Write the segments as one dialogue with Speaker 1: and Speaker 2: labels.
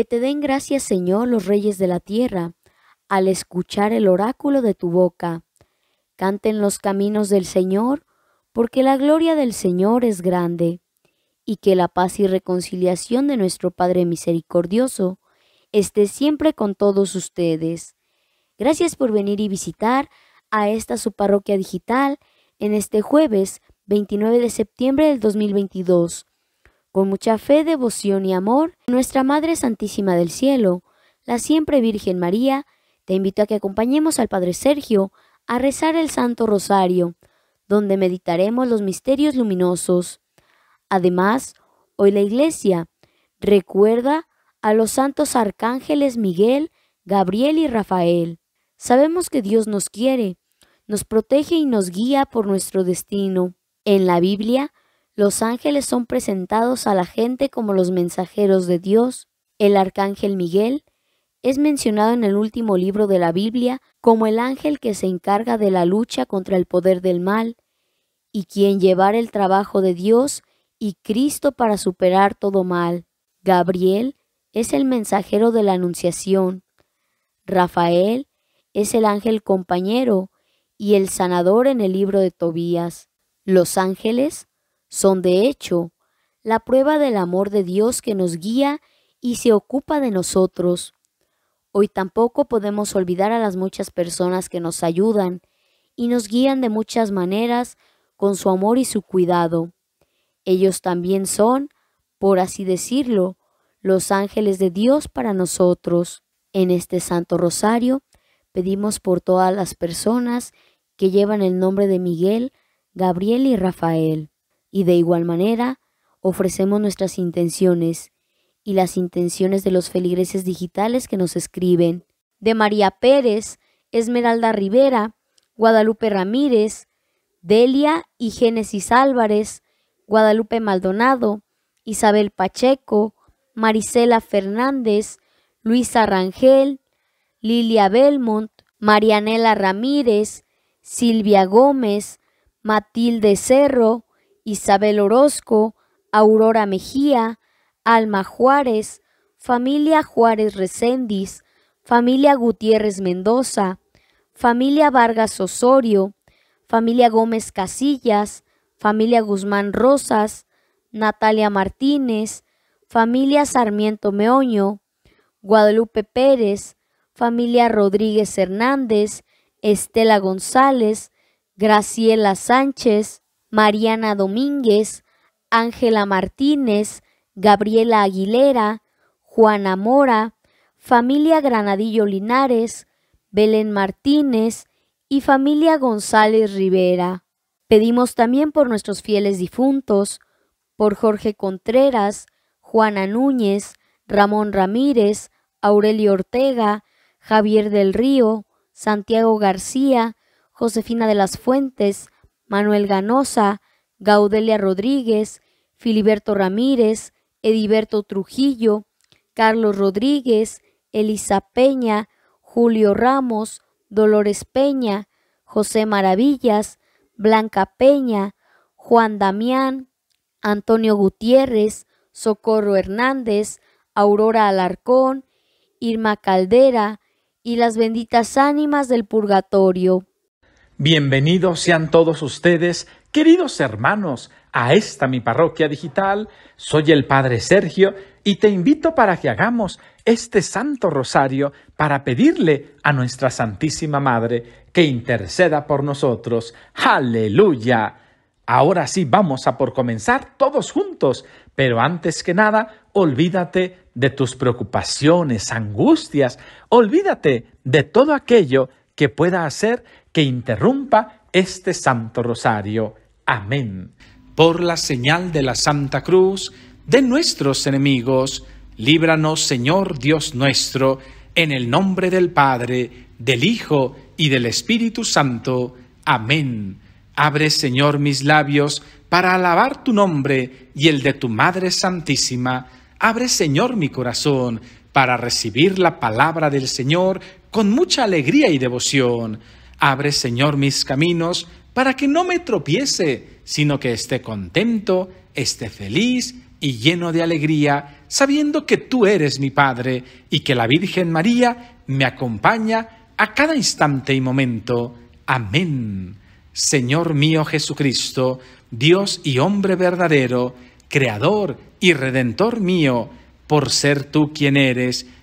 Speaker 1: Que te den gracias, Señor, los reyes de la tierra, al escuchar el oráculo de tu boca. Canten los caminos del Señor, porque la gloria del Señor es grande, y que la paz y reconciliación de nuestro Padre misericordioso esté siempre con todos ustedes. Gracias por venir y visitar a esta su parroquia digital en este jueves 29 de septiembre del 2022. Con mucha fe, devoción y amor, nuestra Madre Santísima del Cielo, la siempre Virgen María, te invito a que acompañemos al Padre Sergio a rezar el Santo Rosario, donde meditaremos los misterios luminosos. Además, hoy la Iglesia recuerda a los santos arcángeles Miguel, Gabriel y Rafael. Sabemos que Dios nos quiere, nos protege y nos guía por nuestro destino. En la Biblia los ángeles son presentados a la gente como los mensajeros de Dios. El arcángel Miguel es mencionado en el último libro de la Biblia como el ángel que se encarga de la lucha contra el poder del mal y quien llevar el trabajo de Dios y Cristo para superar todo mal. Gabriel es el mensajero de la Anunciación. Rafael es el ángel compañero y el sanador en el libro de Tobías. Los ángeles son de hecho la prueba del amor de Dios que nos guía y se ocupa de nosotros. Hoy tampoco podemos olvidar a las muchas personas que nos ayudan y nos guían de muchas maneras con su amor y su cuidado. Ellos también son, por así decirlo, los ángeles de Dios para nosotros. En este Santo Rosario pedimos por todas las personas que llevan el nombre de Miguel, Gabriel y Rafael y de igual manera ofrecemos nuestras intenciones y las intenciones de los feligreses digitales que nos escriben. De María Pérez, Esmeralda Rivera, Guadalupe Ramírez, Delia y Génesis Álvarez, Guadalupe Maldonado, Isabel Pacheco, Marisela Fernández, Luisa Rangel, Lilia Belmont, Marianela Ramírez, Silvia Gómez, Matilde Cerro, Isabel Orozco, Aurora Mejía, Alma Juárez, familia Juárez Recendis, familia Gutiérrez Mendoza, familia Vargas Osorio, familia Gómez Casillas, familia Guzmán Rosas, Natalia Martínez, familia Sarmiento Meoño, Guadalupe Pérez, familia Rodríguez Hernández, Estela González, Graciela Sánchez, Mariana Domínguez, Ángela Martínez, Gabriela Aguilera, Juana Mora, familia Granadillo Linares, Belén Martínez y familia González Rivera. Pedimos también por nuestros fieles difuntos, por Jorge Contreras, Juana Núñez, Ramón Ramírez, Aurelio Ortega, Javier del Río, Santiago García, Josefina de las Fuentes, Manuel Ganosa, Gaudelia Rodríguez, Filiberto Ramírez, Ediberto Trujillo, Carlos Rodríguez, Elisa Peña, Julio Ramos, Dolores Peña, José Maravillas, Blanca Peña, Juan Damián, Antonio Gutiérrez, Socorro Hernández, Aurora Alarcón, Irma Caldera y las benditas ánimas del purgatorio.
Speaker 2: Bienvenidos sean todos ustedes, queridos hermanos, a esta mi parroquia digital. Soy el Padre Sergio y te invito para que hagamos este Santo Rosario para pedirle a nuestra Santísima Madre que interceda por nosotros. Aleluya. Ahora sí vamos a por comenzar todos juntos, pero antes que nada, olvídate de tus preocupaciones, angustias, olvídate de todo aquello que pueda hacer que interrumpa este Santo Rosario. Amén. Por la señal de la Santa Cruz, de nuestros enemigos, líbranos, Señor Dios nuestro, en el nombre del Padre, del Hijo y del Espíritu Santo. Amén. Abre, Señor, mis labios para alabar tu nombre y el de tu Madre Santísima. Abre, Señor, mi corazón para recibir la palabra del Señor con mucha alegría y devoción. Abre, Señor, mis caminos para que no me tropiece, sino que esté contento, esté feliz y lleno de alegría, sabiendo que tú eres mi Padre y que la Virgen María me acompaña a cada instante y momento. Amén. Señor mío Jesucristo, Dios y hombre verdadero, Creador y Redentor mío, por ser tú quien eres,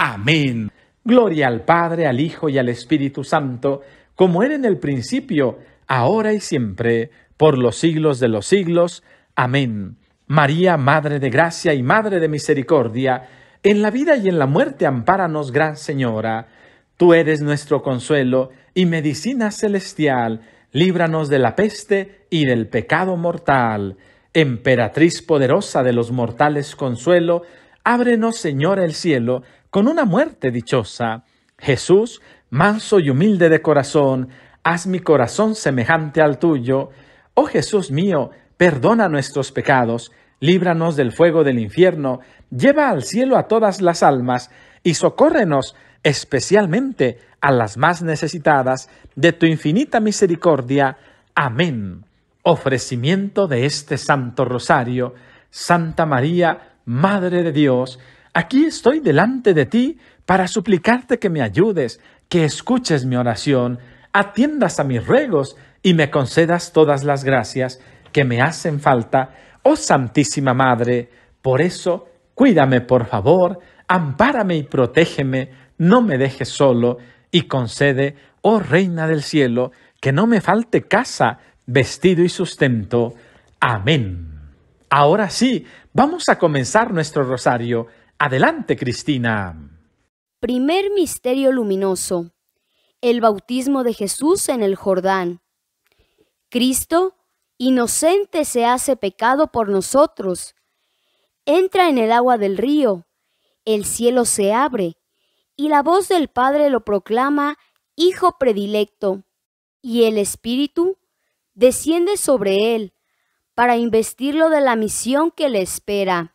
Speaker 2: Amén. Gloria al Padre, al Hijo y al Espíritu Santo, como era en el principio, ahora y siempre, por los siglos de los siglos. Amén. María, Madre de Gracia y Madre de Misericordia, en la vida y en la muerte ampáranos, Gran Señora. Tú eres nuestro consuelo y medicina celestial, líbranos de la peste y del pecado mortal. Emperatriz poderosa de los mortales consuelo, ábrenos, Señora, el cielo, con una muerte dichosa. Jesús, manso y humilde de corazón, haz mi corazón semejante al tuyo. Oh Jesús mío, perdona nuestros pecados, líbranos del fuego del infierno, lleva al cielo a todas las almas y socórrenos especialmente a las más necesitadas de tu infinita misericordia. Amén. Ofrecimiento de este Santo Rosario, Santa María, Madre de Dios, Aquí estoy delante de ti para suplicarte que me ayudes, que escuches mi oración, atiendas a mis ruegos y me concedas todas las gracias que me hacen falta, oh Santísima Madre. Por eso, cuídame, por favor, ampárame y protégeme, no me dejes solo, y concede, oh Reina del Cielo, que no me falte casa, vestido y sustento. Amén. Ahora sí, vamos a comenzar nuestro rosario Adelante, Cristina.
Speaker 1: Primer misterio luminoso. El bautismo de Jesús en el Jordán. Cristo, inocente, se hace pecado por nosotros. Entra en el agua del río. El cielo se abre. Y la voz del Padre lo proclama Hijo predilecto. Y el Espíritu desciende sobre él para investirlo de la misión que le espera.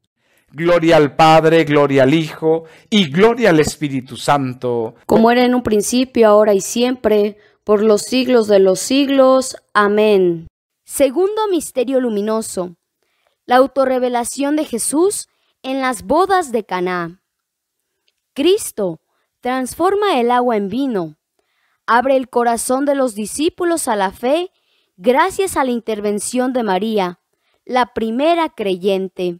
Speaker 2: Gloria al Padre, gloria al Hijo y gloria al Espíritu Santo.
Speaker 1: Como era en un principio, ahora y siempre, por los siglos de los siglos. Amén. Segundo misterio luminoso. La autorrevelación de Jesús en las bodas de Caná. Cristo transforma el agua en vino. Abre el corazón de los discípulos a la fe gracias a la intervención de María, la primera creyente.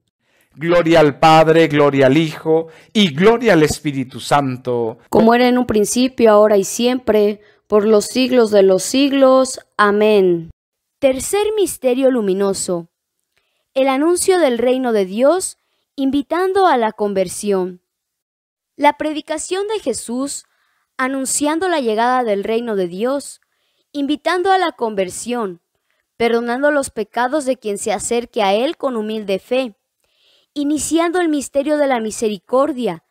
Speaker 2: Gloria al Padre, gloria al Hijo y gloria al Espíritu Santo.
Speaker 1: Como era en un principio, ahora y siempre, por los siglos de los siglos. Amén. Tercer misterio luminoso. El anuncio del reino de Dios invitando a la conversión. La predicación de Jesús anunciando la llegada del reino de Dios, invitando a la conversión, perdonando los pecados de quien se acerque a Él con humilde fe iniciando el misterio de la misericordia,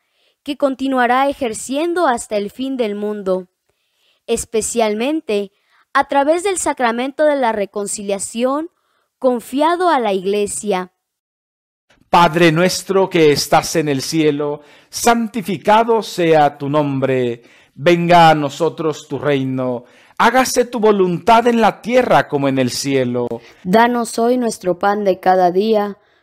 Speaker 1: que continuará ejerciendo hasta el fin del mundo, especialmente a través del sacramento de la reconciliación confiado a la Iglesia.
Speaker 2: Padre nuestro que estás en el cielo, santificado sea tu nombre, venga a nosotros tu reino, hágase tu voluntad en la tierra como en el cielo.
Speaker 1: Danos hoy nuestro pan de cada día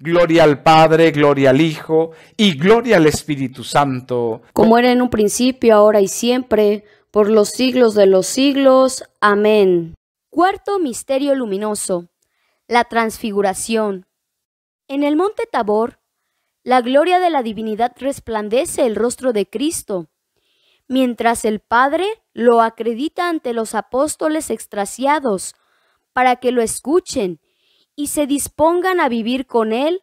Speaker 2: Gloria al Padre, gloria al Hijo y gloria al Espíritu Santo.
Speaker 1: Como era en un principio, ahora y siempre, por los siglos de los siglos. Amén. Cuarto Misterio Luminoso. La Transfiguración. En el monte Tabor, la gloria de la divinidad resplandece el rostro de Cristo, mientras el Padre lo acredita ante los apóstoles extraciados para que lo escuchen y se dispongan a vivir con Él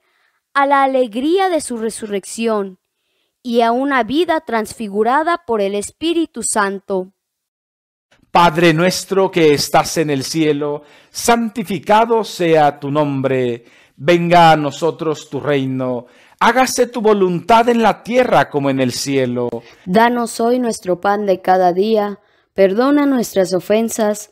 Speaker 1: a la alegría de su resurrección y a una vida transfigurada por el Espíritu Santo.
Speaker 2: Padre nuestro que estás en el cielo, santificado sea tu nombre, venga a nosotros tu reino, hágase tu voluntad en la tierra como en el cielo.
Speaker 1: Danos hoy nuestro pan de cada día, perdona nuestras ofensas,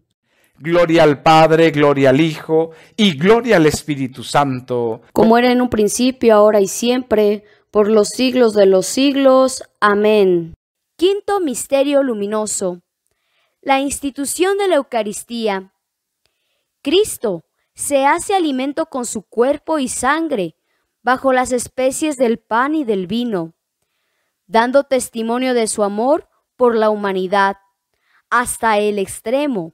Speaker 2: Gloria al Padre, gloria al Hijo y gloria al Espíritu Santo.
Speaker 1: Como era en un principio, ahora y siempre, por los siglos de los siglos. Amén. Quinto Misterio Luminoso. La institución de la Eucaristía. Cristo se hace alimento con su cuerpo y sangre, bajo las especies del pan y del vino, dando testimonio de su amor por la humanidad, hasta el extremo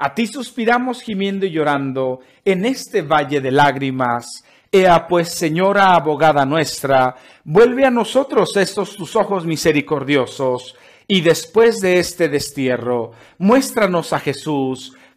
Speaker 2: a ti suspiramos gimiendo y llorando en este valle de lágrimas. Ea pues, Señora abogada nuestra, vuelve a nosotros estos tus ojos misericordiosos, y después de este destierro, muéstranos a Jesús,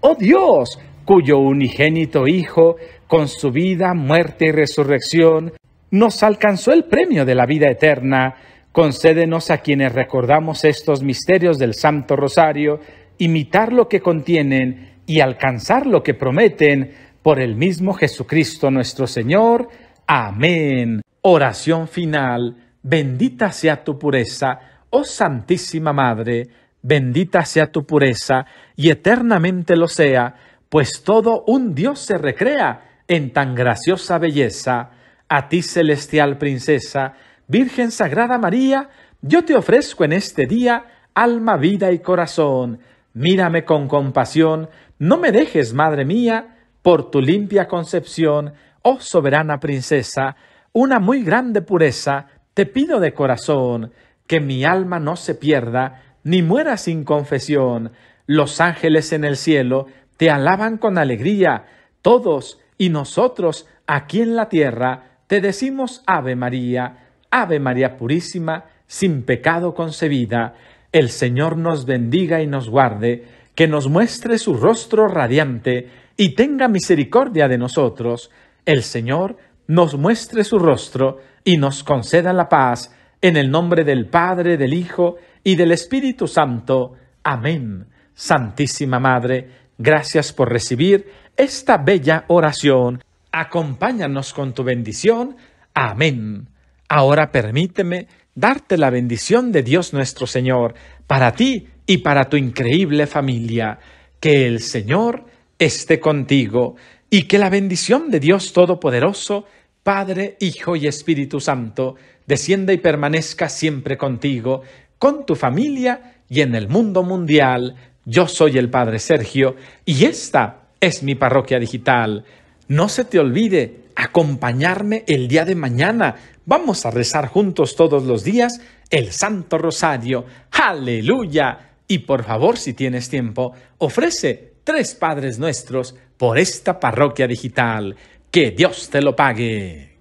Speaker 2: oh Dios, cuyo unigénito Hijo, con su vida, muerte y resurrección, nos alcanzó el premio de la vida eterna, concédenos a quienes recordamos estos misterios del Santo Rosario, imitar lo que contienen y alcanzar lo que prometen, por el mismo Jesucristo nuestro Señor. Amén. Oración final. Bendita sea tu pureza, oh Santísima Madre bendita sea tu pureza, y eternamente lo sea, pues todo un Dios se recrea en tan graciosa belleza. A ti, celestial princesa, Virgen Sagrada María, yo te ofrezco en este día alma, vida y corazón. Mírame con compasión, no me dejes, madre mía, por tu limpia concepción, oh soberana princesa, una muy grande pureza, te pido de corazón, que mi alma no se pierda, ni muera sin confesión. Los ángeles en el cielo te alaban con alegría, todos y nosotros aquí en la tierra te decimos Ave María, Ave María Purísima, sin pecado concebida. El Señor nos bendiga y nos guarde, que nos muestre su rostro radiante y tenga misericordia de nosotros. El Señor nos muestre su rostro y nos conceda la paz, en el nombre del Padre, del Hijo, y del Espíritu Santo. Amén. Santísima Madre, gracias por recibir esta bella oración. Acompáñanos con tu bendición. Amén. Ahora permíteme darte la bendición de Dios nuestro Señor, para ti y para tu increíble familia. Que el Señor esté contigo y que la bendición de Dios Todopoderoso, Padre, Hijo y Espíritu Santo, descienda y permanezca siempre contigo con tu familia y en el mundo mundial. Yo soy el Padre Sergio y esta es mi parroquia digital. No se te olvide acompañarme el día de mañana. Vamos a rezar juntos todos los días el Santo Rosario. Aleluya. Y por favor, si tienes tiempo, ofrece tres Padres Nuestros por esta parroquia digital. Que Dios te lo pague.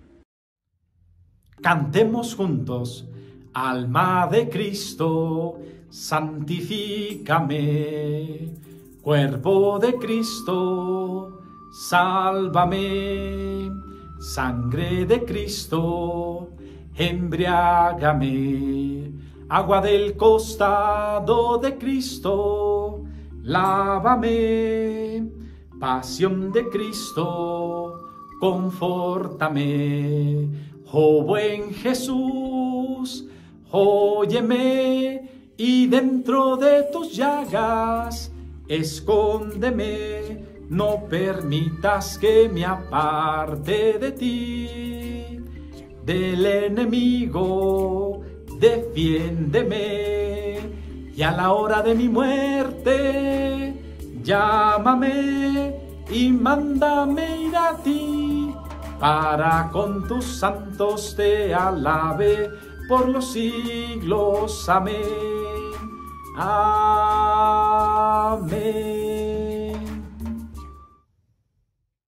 Speaker 3: Cantemos juntos Alma de Cristo, santifícame. Cuerpo de Cristo, sálvame. Sangre de Cristo, embriágame. Agua del costado de Cristo, lávame. Pasión de Cristo, confórtame. Oh buen Jesús, Óyeme y dentro de tus llagas, escóndeme, no permitas que me aparte de ti, del enemigo, defiéndeme. Y a la hora de mi muerte, llámame y mándame ir a ti, para con tus santos te alabe por los siglos. Amén. Amén.